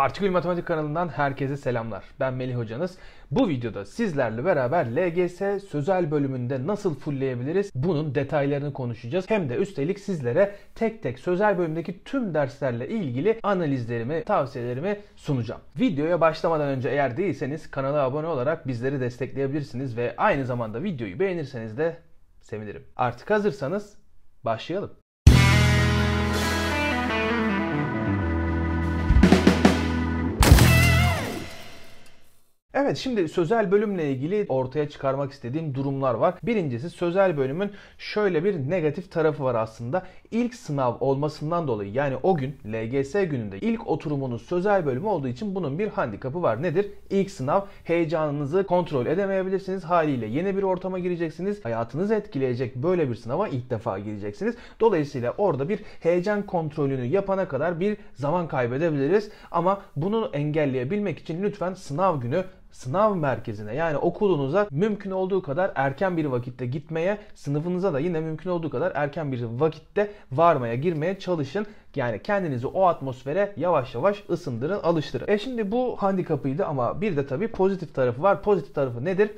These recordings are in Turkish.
Partikül Matematik kanalından herkese selamlar. Ben Melih Hocanız. Bu videoda sizlerle beraber LGS sözel bölümünde nasıl fullleyebiliriz bunun detaylarını konuşacağız. Hem de üstelik sizlere tek tek sözel bölümdeki tüm derslerle ilgili analizlerimi, tavsiyelerimi sunacağım. Videoya başlamadan önce eğer değilseniz kanala abone olarak bizleri destekleyebilirsiniz ve aynı zamanda videoyu beğenirseniz de sevinirim. Artık hazırsanız başlayalım. Evet şimdi sözel bölümle ilgili ortaya çıkarmak istediğim durumlar var. Birincisi sözel bölümün şöyle bir negatif tarafı var aslında. İlk sınav olmasından dolayı yani o gün LGS gününde ilk oturumunuz sözel bölümü olduğu için bunun bir handikapı var. Nedir? İlk sınav heyecanınızı kontrol edemeyebilirsiniz. Haliyle yeni bir ortama gireceksiniz. Hayatınızı etkileyecek böyle bir sınava ilk defa gireceksiniz. Dolayısıyla orada bir heyecan kontrolünü yapana kadar bir zaman kaybedebiliriz. Ama bunu engelleyebilmek için lütfen sınav günü sınav merkezine yani okulunuza mümkün olduğu kadar erken bir vakitte gitmeye, sınıfınıza da yine mümkün olduğu kadar erken bir vakitte varmaya, girmeye çalışın. Yani kendinizi o atmosfere yavaş yavaş ısındırın, alıştırın. E şimdi bu handikapıydı ama bir de tabii pozitif tarafı var. Pozitif tarafı nedir?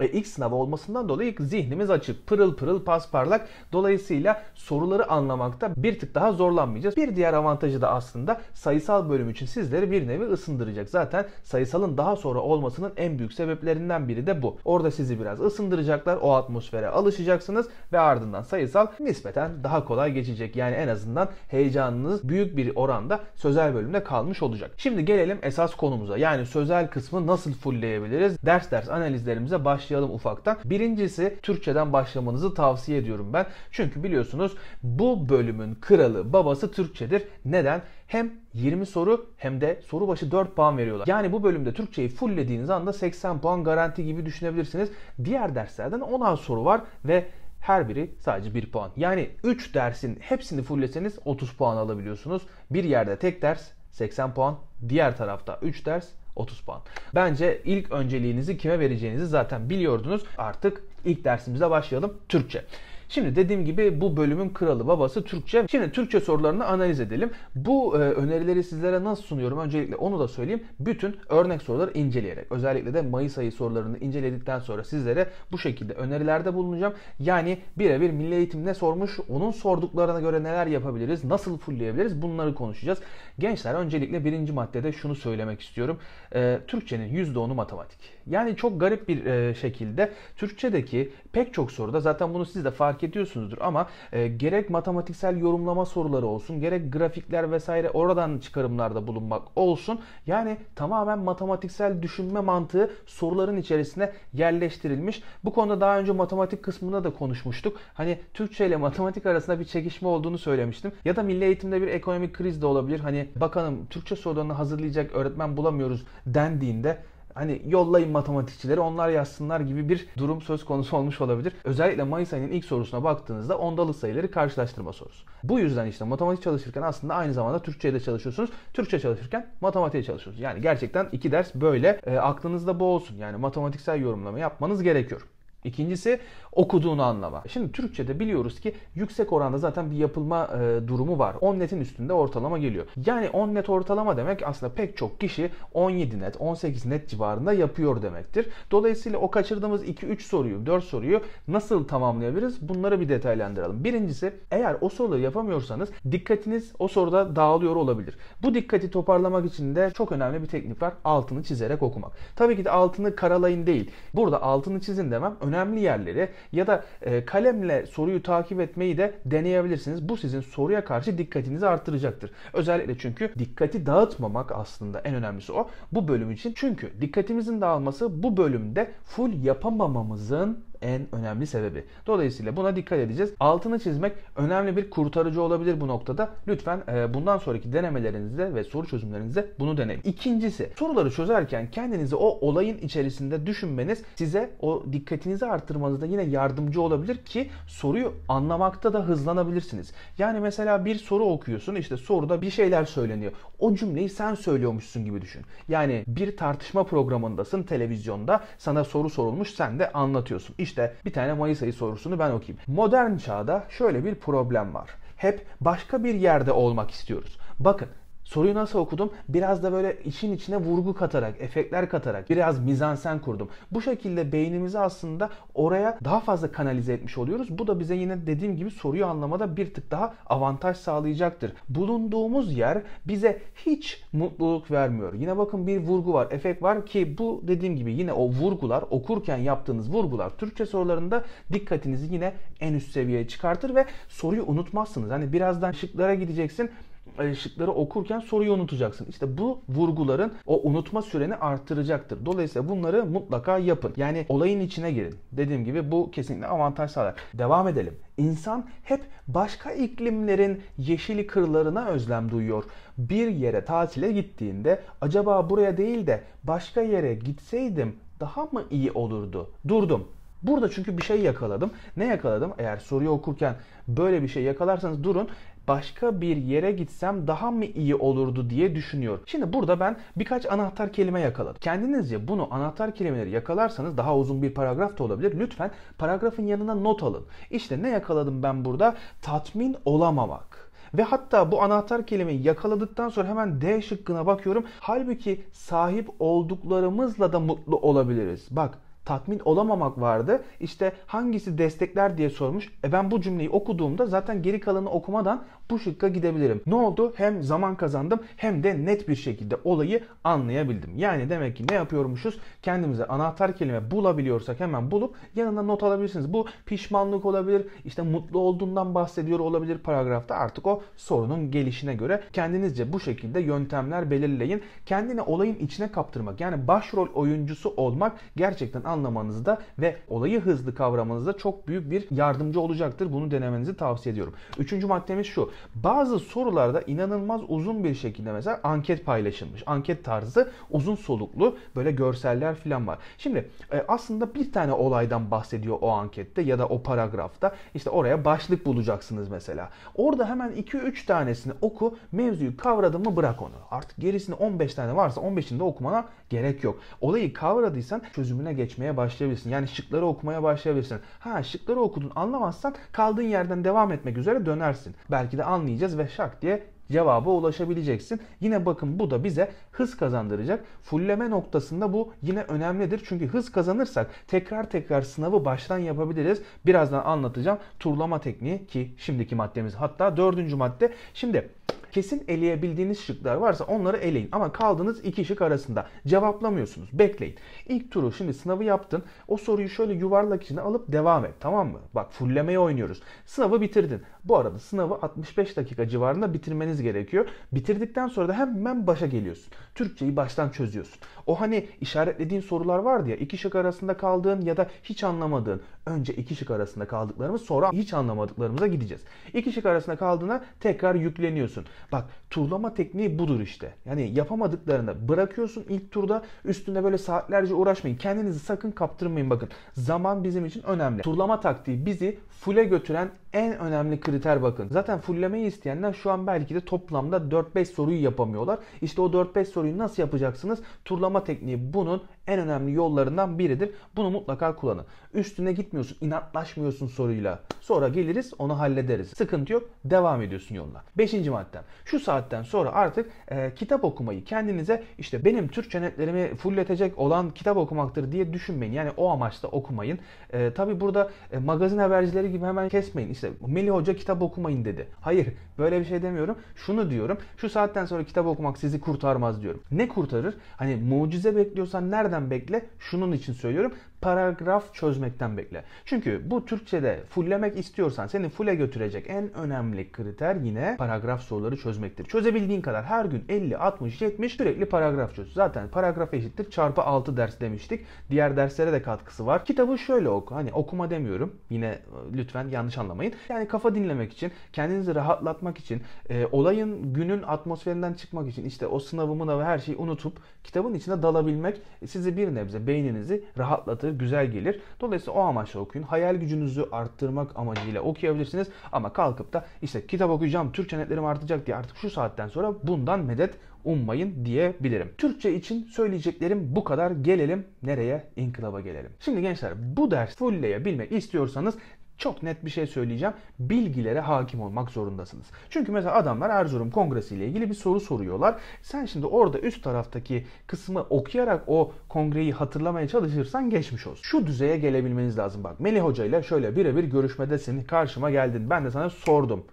e, ilk sınav olmasından dolayı zihnimiz açık, pırıl pırıl pasparlak. Dolayısıyla soruları anlamakta bir tık daha zorlanmayacağız. Bir diğer avantajı da aslında sayısal bölüm için sizleri bir nevi ısındıracak. Zaten sayısalın daha sonra olmasının en büyük sebeplerinden biri de bu. Orada sizi biraz ısındıracaklar, o atmosfere alışacaksınız ve ardından sayısal nispeten daha kolay geçecek. Yani en azından heyecanınız büyük bir oranda sözel bölümde kalmış olacak. Şimdi gelelim esas konumuza. Yani sözel kısmı nasıl fullleyebiliriz? Ders ders analizlerimize başlayalım başlayalım ufaktan. Birincisi Türkçeden başlamanızı tavsiye ediyorum ben. Çünkü biliyorsunuz bu bölümün kralı babası Türkçedir. Neden? Hem 20 soru hem de soru başı 4 puan veriyorlar. Yani bu bölümde Türkçeyi fulllediğiniz anda 80 puan garanti gibi düşünebilirsiniz. Diğer derslerden 10'ar soru var ve her biri sadece 1 puan. Yani 3 dersin hepsini fullleseniz 30 puan alabiliyorsunuz. Bir yerde tek ders 80 puan, diğer tarafta 3 ders 30 puan. Bence ilk önceliğinizi kime vereceğinizi zaten biliyordunuz. Artık ilk dersimize başlayalım. Türkçe. Şimdi dediğim gibi bu bölümün kralı babası Türkçe. Şimdi Türkçe sorularını analiz edelim. Bu e, önerileri sizlere nasıl sunuyorum? Öncelikle onu da söyleyeyim. Bütün örnek soruları inceleyerek. Özellikle de Mayıs ayı sorularını inceledikten sonra sizlere bu şekilde önerilerde bulunacağım. Yani birebir Milli Eğitim ne sormuş, onun sorduklarına göre neler yapabiliriz, nasıl fullleyebiliriz bunları konuşacağız. Gençler öncelikle birinci maddede şunu söylemek istiyorum. E, Türkçenin %10'u matematik. Yani çok garip bir e, şekilde Türkçedeki pek çok soruda zaten bunu siz de fark fark ediyorsunuzdur ama e, gerek matematiksel yorumlama soruları olsun, gerek grafikler vesaire oradan çıkarımlarda bulunmak olsun. Yani tamamen matematiksel düşünme mantığı soruların içerisine yerleştirilmiş. Bu konuda daha önce matematik kısmında da konuşmuştuk. Hani Türkçe ile matematik arasında bir çekişme olduğunu söylemiştim. Ya da milli eğitimde bir ekonomik kriz de olabilir. Hani bakanım Türkçe sorularını hazırlayacak öğretmen bulamıyoruz dendiğinde hani yollayın matematikçileri onlar yazsınlar gibi bir durum söz konusu olmuş olabilir. Özellikle Mayıs ayının ilk sorusuna baktığınızda ondalık sayıları karşılaştırma sorusu. Bu yüzden işte matematik çalışırken aslında aynı zamanda Türkçe'ye de çalışıyorsunuz. Türkçe çalışırken matematiğe çalışıyorsunuz. Yani gerçekten iki ders böyle. E, aklınızda bu olsun. Yani matematiksel yorumlama yapmanız gerekiyor. İkincisi okuduğunu anlama. Şimdi Türkçe'de biliyoruz ki yüksek oranda zaten bir yapılma e, durumu var. 10 netin üstünde ortalama geliyor. Yani 10 net ortalama demek aslında pek çok kişi 17 net, 18 net civarında yapıyor demektir. Dolayısıyla o kaçırdığımız 2-3 soruyu, 4 soruyu nasıl tamamlayabiliriz? Bunları bir detaylandıralım. Birincisi eğer o soruları yapamıyorsanız dikkatiniz o soruda dağılıyor olabilir. Bu dikkati toparlamak için de çok önemli bir teknik var. Altını çizerek okumak. Tabii ki de altını karalayın değil. Burada altını çizin demem önemli yerleri ya da e, kalemle soruyu takip etmeyi de deneyebilirsiniz. Bu sizin soruya karşı dikkatinizi artıracaktır. Özellikle çünkü dikkati dağıtmamak aslında en önemlisi o bu bölüm için. Çünkü dikkatimizin dağılması bu bölümde full yapamamamızın en önemli sebebi. Dolayısıyla buna dikkat edeceğiz. Altını çizmek önemli bir kurtarıcı olabilir bu noktada. Lütfen e, bundan sonraki denemelerinizde ve soru çözümlerinizde bunu deneyin. İkincisi soruları çözerken kendinizi o olayın içerisinde düşünmeniz size o dikkatinizi arttırmanızda yine yardımcı olabilir ki soruyu anlamakta da hızlanabilirsiniz. Yani mesela bir soru okuyorsun işte soruda bir şeyler söyleniyor. O cümleyi sen söylüyormuşsun gibi düşün. Yani bir tartışma programındasın televizyonda sana soru sorulmuş sen de anlatıyorsun. İşte işte bir tane Mayıs ayı sorusunu ben okuyayım. Modern çağda şöyle bir problem var. Hep başka bir yerde olmak istiyoruz. Bakın Soruyu nasıl okudum? Biraz da böyle işin içine vurgu katarak, efektler katarak, biraz mizansen kurdum. Bu şekilde beynimizi aslında oraya daha fazla kanalize etmiş oluyoruz. Bu da bize yine dediğim gibi soruyu anlamada bir tık daha avantaj sağlayacaktır. Bulunduğumuz yer bize hiç mutluluk vermiyor. Yine bakın bir vurgu var, efekt var ki bu dediğim gibi yine o vurgular, okurken yaptığınız vurgular Türkçe sorularında dikkatinizi yine en üst seviyeye çıkartır ve soruyu unutmazsınız. Hani birazdan şıklara gideceksin. E, şıkları okurken soruyu unutacaksın. İşte bu vurguların o unutma süreni arttıracaktır. Dolayısıyla bunları mutlaka yapın. Yani olayın içine girin. Dediğim gibi bu kesinlikle avantaj sağlar. Devam edelim. İnsan hep başka iklimlerin yeşili kırlarına özlem duyuyor. Bir yere tatile gittiğinde acaba buraya değil de başka yere gitseydim daha mı iyi olurdu? Durdum. Burada çünkü bir şey yakaladım. Ne yakaladım? Eğer soruyu okurken böyle bir şey yakalarsanız durun başka bir yere gitsem daha mı iyi olurdu diye düşünüyor. Şimdi burada ben birkaç anahtar kelime yakaladım. Kendinizce bunu anahtar kelimeleri yakalarsanız daha uzun bir paragraf da olabilir. Lütfen paragrafın yanına not alın. İşte ne yakaladım ben burada? Tatmin olamamak. Ve hatta bu anahtar kelimeyi yakaladıktan sonra hemen D şıkkına bakıyorum. Halbuki sahip olduklarımızla da mutlu olabiliriz. Bak tatmin olamamak vardı. İşte hangisi destekler diye sormuş. E ben bu cümleyi okuduğumda zaten geri kalanı okumadan bu şıkka gidebilirim. Ne oldu? Hem zaman kazandım hem de net bir şekilde olayı anlayabildim. Yani demek ki ne yapıyormuşuz? Kendimize anahtar kelime bulabiliyorsak hemen bulup yanına not alabilirsiniz. Bu pişmanlık olabilir, işte mutlu olduğundan bahsediyor olabilir paragrafta. Artık o sorunun gelişine göre kendinizce bu şekilde yöntemler belirleyin. Kendini olayın içine kaptırmak yani başrol oyuncusu olmak gerçekten anlamanızda ve olayı hızlı kavramanızda çok büyük bir yardımcı olacaktır. Bunu denemenizi tavsiye ediyorum. Üçüncü maddemiz şu. Bazı sorularda inanılmaz uzun bir şekilde mesela anket paylaşılmış. Anket tarzı uzun soluklu böyle görseller falan var. Şimdi e, aslında bir tane olaydan bahsediyor o ankette ya da o paragrafta. İşte oraya başlık bulacaksınız mesela. Orada hemen 2-3 tanesini oku, mevzuyu kavradın mı bırak onu. Artık gerisini 15 tane varsa 15'ini de okumana gerek yok. Olayı kavradıysan çözümüne geçmeye başlayabilirsin. Yani şıkları okumaya başlayabilirsin. Ha şıkları okudun anlamazsan kaldığın yerden devam etmek üzere dönersin. Belki de anlayacağız ve şak diye cevaba ulaşabileceksin. Yine bakın bu da bize hız kazandıracak. Fulleme noktasında bu yine önemlidir. Çünkü hız kazanırsak tekrar tekrar sınavı baştan yapabiliriz. Birazdan anlatacağım turlama tekniği ki şimdiki maddemiz hatta dördüncü madde. Şimdi Kesin eleyebildiğiniz şıklar varsa onları eleyin. Ama kaldığınız iki şık arasında cevaplamıyorsunuz. Bekleyin. İlk turu şimdi sınavı yaptın. O soruyu şöyle yuvarlak içine alıp devam et. Tamam mı? Bak fullemeye oynuyoruz. Sınavı bitirdin. Bu arada sınavı 65 dakika civarında bitirmeniz gerekiyor. Bitirdikten sonra da hemen başa geliyorsun. Türkçeyi baştan çözüyorsun. O hani işaretlediğin sorular vardı ya iki şık arasında kaldığın ya da hiç anlamadığın önce iki şık arasında kaldıklarımız sonra hiç anlamadıklarımıza gideceğiz. İki şık arasında kaldığına tekrar yükleniyorsun. Bak turlama tekniği budur işte. Yani yapamadıklarını bırakıyorsun ilk turda üstünde böyle saatlerce uğraşmayın. Kendinizi sakın kaptırmayın bakın. Zaman bizim için önemli. Turlama taktiği bizi full'e götüren en önemli kriter bakın. Zaten fulllemeyi isteyenler şu an belki de toplamda 4-5 soruyu yapamıyorlar. İşte o 4-5 soruyu nasıl yapacaksınız? Turlama tekniği bunun en önemli yollarından biridir. Bunu mutlaka kullanın. Üstüne gitmiyorsun, inatlaşmıyorsun soruyla. Sonra geliriz, onu hallederiz. Sıkıntı yok, devam ediyorsun yoluna. Beşinci madde. Şu saatten sonra artık e, kitap okumayı kendinize işte benim Türkçe netlerimi fulletecek olan kitap okumaktır diye düşünmeyin. Yani o amaçla okumayın. E, Tabi burada e, magazin habercileri gibi hemen kesmeyin. İşte Melih Hoca kitap okumayın dedi. Hayır, böyle bir şey demiyorum. Şunu diyorum. Şu saatten sonra kitap okumak sizi kurtarmaz diyorum. Ne kurtarır? Hani mucize bekliyorsan nereden bekle? Şunun için söylüyorum paragraf çözmekten bekle. Çünkü bu Türkçe'de fulllemek istiyorsan seni fulle götürecek en önemli kriter yine paragraf soruları çözmektir. Çözebildiğin kadar her gün 50, 60, 70 sürekli paragraf çöz. Zaten paragraf eşittir çarpı 6 ders demiştik. Diğer derslere de katkısı var. Kitabı şöyle oku. Hani okuma demiyorum. Yine e, lütfen yanlış anlamayın. Yani kafa dinlemek için, kendinizi rahatlatmak için, e, olayın günün atmosferinden çıkmak için işte o sınavı mınavı her şeyi unutup kitabın içine dalabilmek e, sizi bir nebze beyninizi rahatlatır kağıdı güzel gelir. Dolayısıyla o amaçla okuyun. Hayal gücünüzü arttırmak amacıyla okuyabilirsiniz. Ama kalkıp da işte kitap okuyacağım, Türkçe netlerim artacak diye artık şu saatten sonra bundan medet ummayın diyebilirim. Türkçe için söyleyeceklerim bu kadar. Gelelim nereye? İnkılaba gelelim. Şimdi gençler bu ders fullleyebilmek istiyorsanız çok net bir şey söyleyeceğim. Bilgilere hakim olmak zorundasınız. Çünkü mesela adamlar Erzurum Kongresi ile ilgili bir soru soruyorlar. Sen şimdi orada üst taraftaki kısmı okuyarak o kongreyi hatırlamaya çalışırsan geçmiş olsun. Şu düzeye gelebilmeniz lazım. Bak Melih Hoca ile şöyle birebir görüşmede senin karşıma geldin. Ben de sana sordum.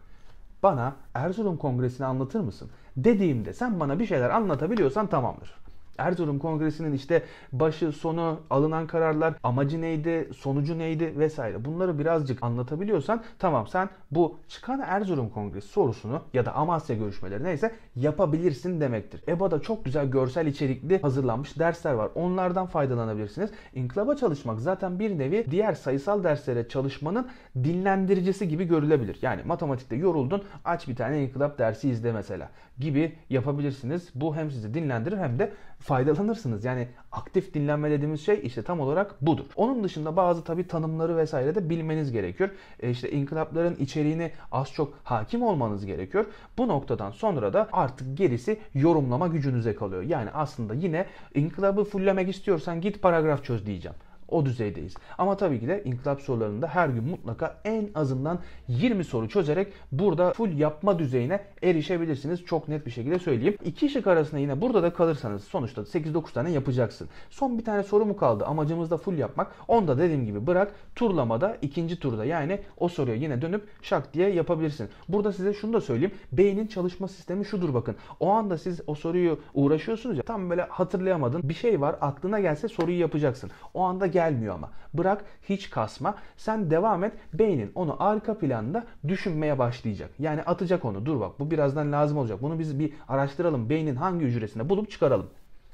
Bana Erzurum Kongresi'ni anlatır mısın? Dediğimde sen bana bir şeyler anlatabiliyorsan tamamdır. Erzurum Kongresi'nin işte başı, sonu, alınan kararlar, amacı neydi, sonucu neydi vesaire. Bunları birazcık anlatabiliyorsan tamam sen bu çıkan Erzurum Kongresi sorusunu ya da Amasya görüşmeleri neyse yapabilirsin demektir. EBA'da çok güzel görsel içerikli hazırlanmış dersler var. Onlardan faydalanabilirsiniz. İnkılaba çalışmak zaten bir nevi diğer sayısal derslere çalışmanın dinlendiricisi gibi görülebilir. Yani matematikte yoruldun aç bir tane inkılap dersi izle mesela gibi yapabilirsiniz. Bu hem sizi dinlendirir hem de faydalanırsınız. Yani aktif dinlenme dediğimiz şey işte tam olarak budur. Onun dışında bazı tabi tanımları vesaire de bilmeniz gerekiyor. E işte inkılapların içeriğini az çok hakim olmanız gerekiyor. Bu noktadan sonra da artık gerisi yorumlama gücünüze kalıyor. Yani aslında yine inkılabı fulllemek istiyorsan git paragraf çöz diyeceğim. O düzeydeyiz. Ama tabii ki de inkılap sorularında her gün mutlaka en azından 20 soru çözerek burada full yapma düzeyine erişebilirsiniz. Çok net bir şekilde söyleyeyim. İki şık arasında yine burada da kalırsanız sonuçta 8-9 tane yapacaksın. Son bir tane soru mu kaldı? Amacımız da full yapmak. Onu da dediğim gibi bırak. Turlamada ikinci turda yani o soruya yine dönüp şak diye yapabilirsin. Burada size şunu da söyleyeyim. Beynin çalışma sistemi şudur bakın. O anda siz o soruyu uğraşıyorsunuz ya tam böyle hatırlayamadın. Bir şey var aklına gelse soruyu yapacaksın. O anda gelmiyor ama. Bırak hiç kasma. Sen devam et. Beynin onu arka planda düşünmeye başlayacak. Yani atacak onu. Dur bak bu birazdan lazım olacak. Bunu biz bir araştıralım. Beynin hangi hücresinde bulup çıkaralım.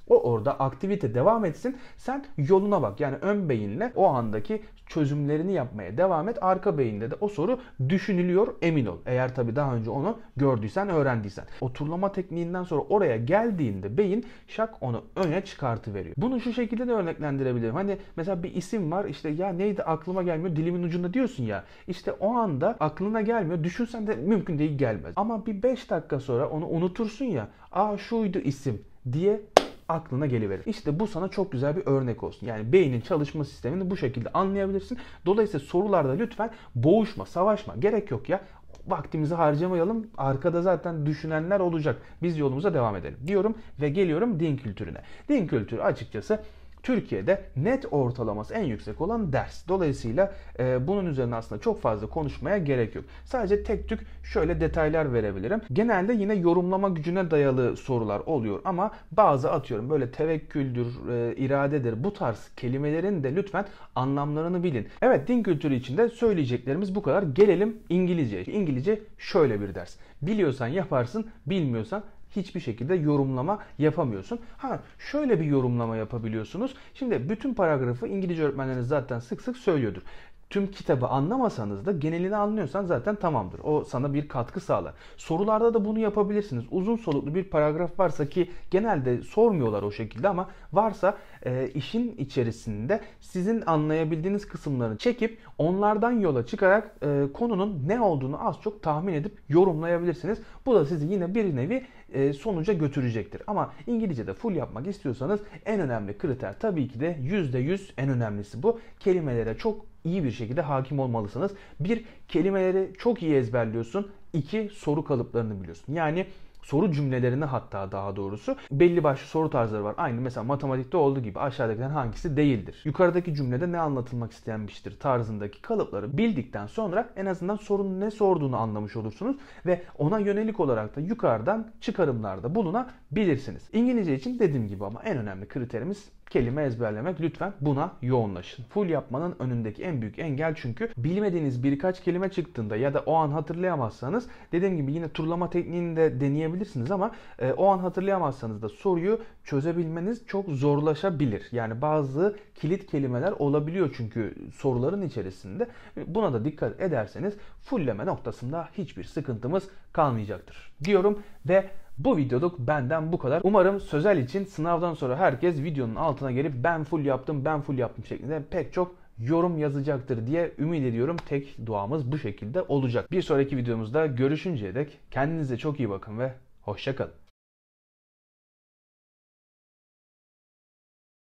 O orada aktivite devam etsin. Sen yoluna bak. Yani ön beyinle o andaki çözümlerini yapmaya devam et. Arka beyinde de o soru düşünülüyor emin ol. Eğer tabi daha önce onu gördüysen, öğrendiysen. Oturlama tekniğinden sonra oraya geldiğinde beyin şak onu öne çıkartıveriyor. Bunu şu şekilde de örneklendirebilirim. Hani mesela bir isim var işte ya neydi aklıma gelmiyor dilimin ucunda diyorsun ya. İşte o anda aklına gelmiyor. Düşünsen de mümkün değil gelmez. Ama bir 5 dakika sonra onu unutursun ya. Aa şuydu isim diye aklına geliverir. İşte bu sana çok güzel bir örnek olsun. Yani beynin çalışma sistemini bu şekilde anlayabilirsin. Dolayısıyla sorularda lütfen boğuşma, savaşma. Gerek yok ya vaktimizi harcamayalım. Arkada zaten düşünenler olacak. Biz yolumuza devam edelim diyorum ve geliyorum din kültürüne. Din kültürü açıkçası Türkiye'de net ortalaması en yüksek olan ders. Dolayısıyla e, bunun üzerine aslında çok fazla konuşmaya gerek yok. Sadece tek tük şöyle detaylar verebilirim. Genelde yine yorumlama gücüne dayalı sorular oluyor ama bazı atıyorum böyle tevekküldür, e, iradedir bu tarz kelimelerin de lütfen anlamlarını bilin. Evet din kültürü içinde söyleyeceklerimiz bu kadar. Gelelim İngilizceye. İngilizce şöyle bir ders. Biliyorsan yaparsın, bilmiyorsan hiçbir şekilde yorumlama yapamıyorsun. Ha şöyle bir yorumlama yapabiliyorsunuz. Şimdi bütün paragrafı İngilizce öğretmenleriniz zaten sık sık söylüyordur tüm kitabı anlamasanız da genelini anlıyorsan zaten tamamdır. O sana bir katkı sağlar. Sorularda da bunu yapabilirsiniz. Uzun soluklu bir paragraf varsa ki genelde sormuyorlar o şekilde ama varsa e, işin içerisinde sizin anlayabildiğiniz kısımlarını çekip onlardan yola çıkarak e, konunun ne olduğunu az çok tahmin edip yorumlayabilirsiniz. Bu da sizi yine bir nevi e, sonuca götürecektir. Ama İngilizce'de full yapmak istiyorsanız en önemli kriter tabii ki de %100 en önemlisi bu. Kelimelere çok iyi bir şekilde hakim olmalısınız. Bir, kelimeleri çok iyi ezberliyorsun. İki, soru kalıplarını biliyorsun. Yani soru cümlelerini hatta daha doğrusu belli başlı soru tarzları var. Aynı mesela matematikte olduğu gibi aşağıdakilerden hangisi değildir? Yukarıdaki cümlede ne anlatılmak istenmiştir tarzındaki kalıpları bildikten sonra en azından sorunun ne sorduğunu anlamış olursunuz ve ona yönelik olarak da yukarıdan çıkarımlarda bulunabilirsiniz. İngilizce için dediğim gibi ama en önemli kriterimiz kelime ezberlemek. Lütfen buna yoğunlaşın. Full yapmanın önündeki en büyük engel çünkü bilmediğiniz birkaç kelime çıktığında ya da o an hatırlayamazsanız dediğim gibi yine turlama tekniğini de deneyebilirsiniz ama e, o an hatırlayamazsanız da soruyu çözebilmeniz çok zorlaşabilir. Yani bazı kilit kelimeler olabiliyor çünkü soruların içerisinde. Buna da dikkat ederseniz fullleme noktasında hiçbir sıkıntımız kalmayacaktır diyorum ve bu videoluk benden bu kadar. Umarım sözel için sınavdan sonra herkes videonun altına gelip ben full yaptım, ben full yaptım şeklinde pek çok yorum yazacaktır diye ümit ediyorum. Tek duamız bu şekilde olacak. Bir sonraki videomuzda görüşünceye dek kendinize çok iyi bakın ve hoşçakalın.